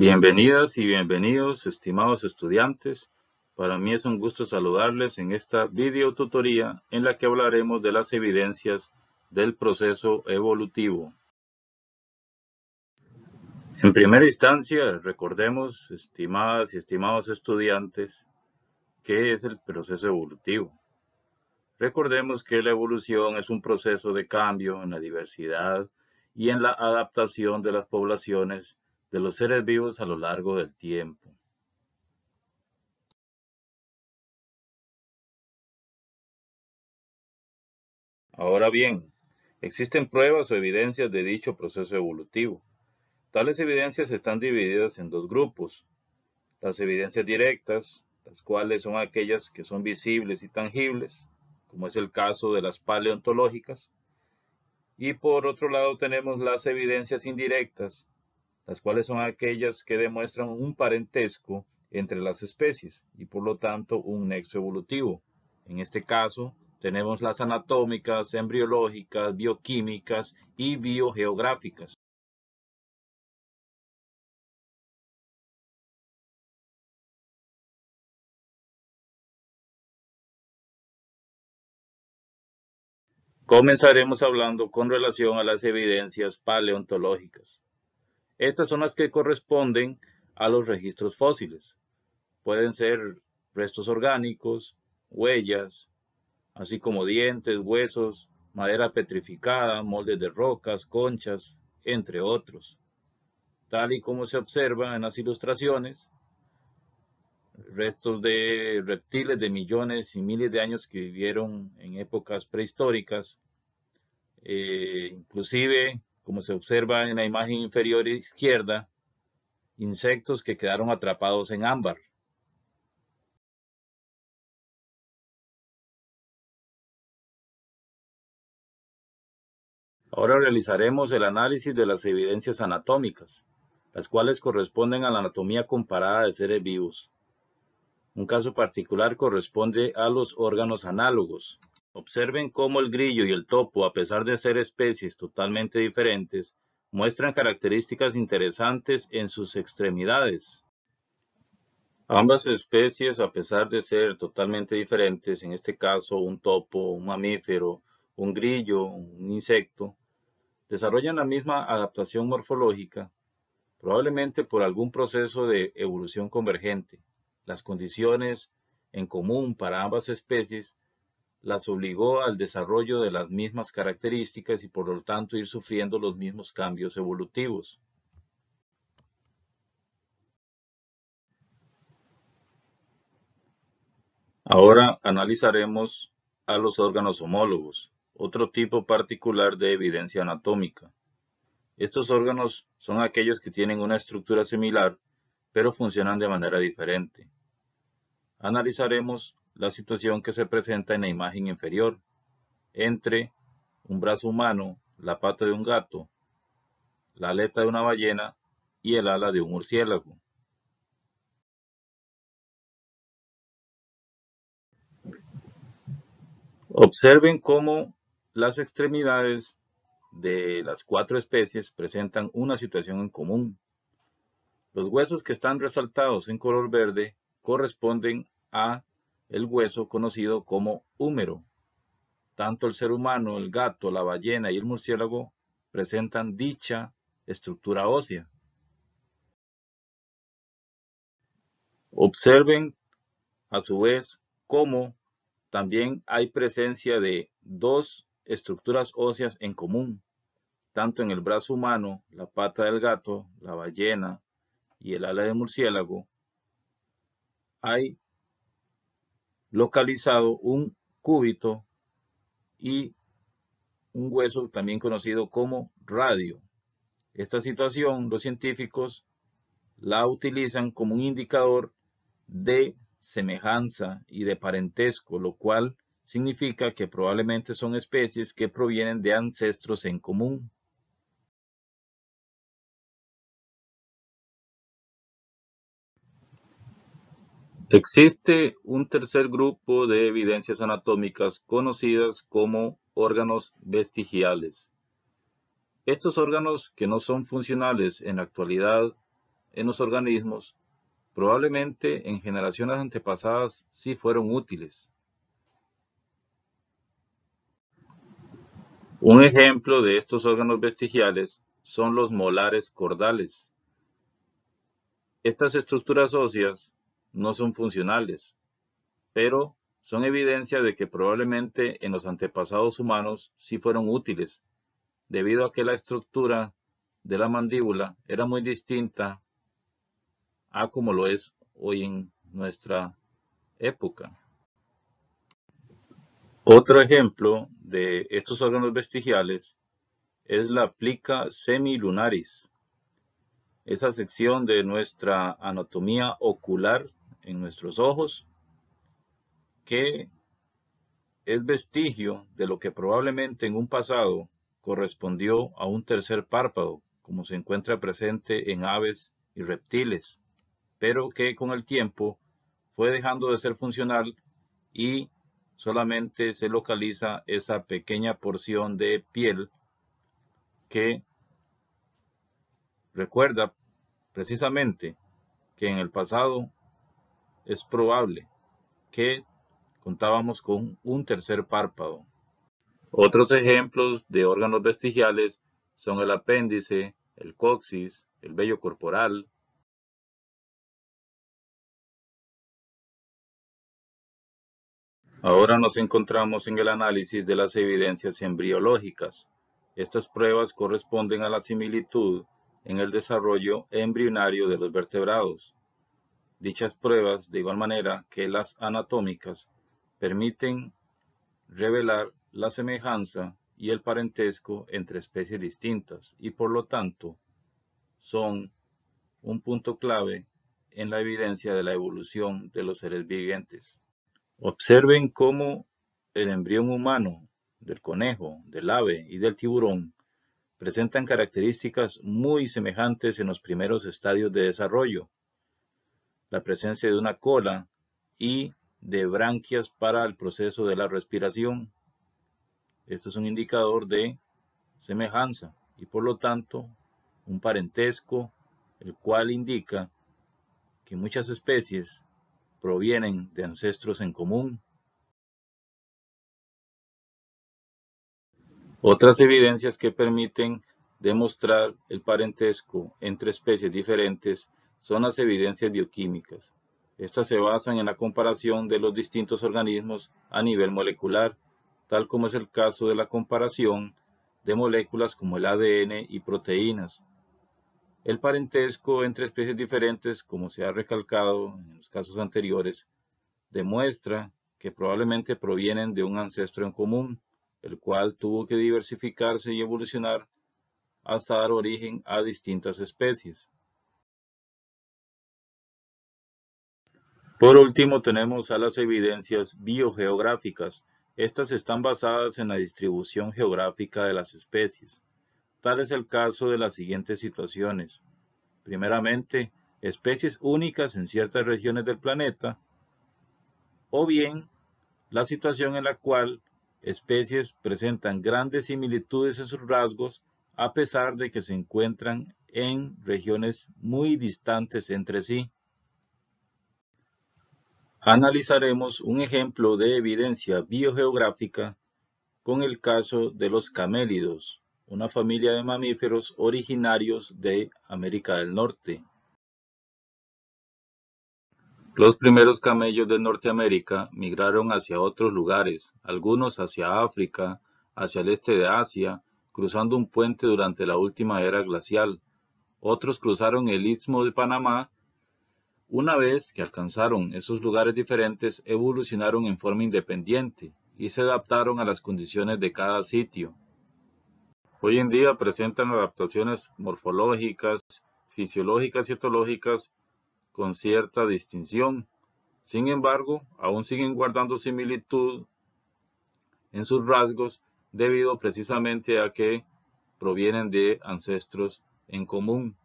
Bienvenidas y bienvenidos, estimados estudiantes. Para mí es un gusto saludarles en esta videotutoría en la que hablaremos de las evidencias del proceso evolutivo. En primera instancia, recordemos, estimadas y estimados estudiantes, qué es el proceso evolutivo. Recordemos que la evolución es un proceso de cambio en la diversidad y en la adaptación de las poblaciones de los seres vivos a lo largo del tiempo. Ahora bien, existen pruebas o evidencias de dicho proceso evolutivo. Tales evidencias están divididas en dos grupos. Las evidencias directas, las cuales son aquellas que son visibles y tangibles, como es el caso de las paleontológicas. Y por otro lado tenemos las evidencias indirectas, las cuales son aquellas que demuestran un parentesco entre las especies y por lo tanto un nexo evolutivo. En este caso, tenemos las anatómicas, embriológicas, bioquímicas y biogeográficas. Comenzaremos hablando con relación a las evidencias paleontológicas. Estas son las que corresponden a los registros fósiles. Pueden ser restos orgánicos, huellas, así como dientes, huesos, madera petrificada, moldes de rocas, conchas, entre otros. Tal y como se observa en las ilustraciones, restos de reptiles de millones y miles de años que vivieron en épocas prehistóricas, eh, inclusive como se observa en la imagen inferior izquierda, insectos que quedaron atrapados en ámbar. Ahora realizaremos el análisis de las evidencias anatómicas, las cuales corresponden a la anatomía comparada de seres vivos. Un caso particular corresponde a los órganos análogos, Observen cómo el grillo y el topo, a pesar de ser especies totalmente diferentes, muestran características interesantes en sus extremidades. Ambas especies, a pesar de ser totalmente diferentes, en este caso un topo, un mamífero, un grillo, un insecto, desarrollan la misma adaptación morfológica, probablemente por algún proceso de evolución convergente. Las condiciones en común para ambas especies las obligó al desarrollo de las mismas características y por lo tanto ir sufriendo los mismos cambios evolutivos. Ahora analizaremos a los órganos homólogos, otro tipo particular de evidencia anatómica. Estos órganos son aquellos que tienen una estructura similar, pero funcionan de manera diferente. Analizaremos la situación que se presenta en la imagen inferior, entre un brazo humano, la pata de un gato, la aleta de una ballena y el ala de un murciélago. Observen cómo las extremidades de las cuatro especies presentan una situación en común. Los huesos que están resaltados en color verde corresponden a el hueso conocido como húmero. Tanto el ser humano, el gato, la ballena y el murciélago presentan dicha estructura ósea. Observen a su vez cómo también hay presencia de dos estructuras óseas en común, tanto en el brazo humano, la pata del gato, la ballena y el ala del murciélago, hay localizado un cúbito y un hueso también conocido como radio. Esta situación los científicos la utilizan como un indicador de semejanza y de parentesco, lo cual significa que probablemente son especies que provienen de ancestros en común. Existe un tercer grupo de evidencias anatómicas conocidas como órganos vestigiales. Estos órganos que no son funcionales en la actualidad en los organismos, probablemente en generaciones antepasadas sí fueron útiles. Un ejemplo de estos órganos vestigiales son los molares cordales. Estas estructuras óseas no son funcionales, pero son evidencia de que probablemente en los antepasados humanos sí fueron útiles, debido a que la estructura de la mandíbula era muy distinta a como lo es hoy en nuestra época. Otro ejemplo de estos órganos vestigiales es la plica semilunaris, esa sección de nuestra anatomía ocular en nuestros ojos que es vestigio de lo que probablemente en un pasado correspondió a un tercer párpado, como se encuentra presente en aves y reptiles, pero que con el tiempo fue dejando de ser funcional y solamente se localiza esa pequeña porción de piel que recuerda precisamente que en el pasado es probable que contábamos con un tercer párpado. Otros ejemplos de órganos vestigiales son el apéndice, el coxis, el vello corporal, Ahora nos encontramos en el análisis de las evidencias embriológicas. Estas pruebas corresponden a la similitud en el desarrollo embrionario de los vertebrados. Dichas pruebas, de igual manera que las anatómicas, permiten revelar la semejanza y el parentesco entre especies distintas y por lo tanto son un punto clave en la evidencia de la evolución de los seres vivientes. Observen cómo el embrión humano del conejo, del ave y del tiburón presentan características muy semejantes en los primeros estadios de desarrollo, la presencia de una cola y de branquias para el proceso de la respiración. Esto es un indicador de semejanza y por lo tanto un parentesco, el cual indica que muchas especies provienen de ancestros en común. Otras evidencias que permiten demostrar el parentesco entre especies diferentes son las evidencias bioquímicas. Estas se basan en la comparación de los distintos organismos a nivel molecular, tal como es el caso de la comparación de moléculas como el ADN y proteínas. El parentesco entre especies diferentes, como se ha recalcado en los casos anteriores, demuestra que probablemente provienen de un ancestro en común, el cual tuvo que diversificarse y evolucionar hasta dar origen a distintas especies. Por último, tenemos a las evidencias biogeográficas. Estas están basadas en la distribución geográfica de las especies. Tal es el caso de las siguientes situaciones. Primeramente, especies únicas en ciertas regiones del planeta, o bien la situación en la cual especies presentan grandes similitudes en sus rasgos a pesar de que se encuentran en regiones muy distantes entre sí. Analizaremos un ejemplo de evidencia biogeográfica con el caso de los camélidos, una familia de mamíferos originarios de América del Norte. Los primeros camellos de Norteamérica migraron hacia otros lugares, algunos hacia África, hacia el este de Asia, cruzando un puente durante la última era glacial. Otros cruzaron el istmo de Panamá una vez que alcanzaron esos lugares diferentes, evolucionaron en forma independiente y se adaptaron a las condiciones de cada sitio. Hoy en día presentan adaptaciones morfológicas, fisiológicas y etológicas con cierta distinción. Sin embargo, aún siguen guardando similitud en sus rasgos debido precisamente a que provienen de ancestros en común.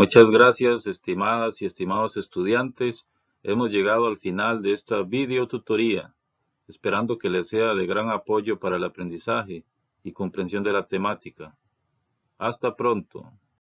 Muchas gracias, estimadas y estimados estudiantes. Hemos llegado al final de esta videotutoría, esperando que les sea de gran apoyo para el aprendizaje y comprensión de la temática. Hasta pronto.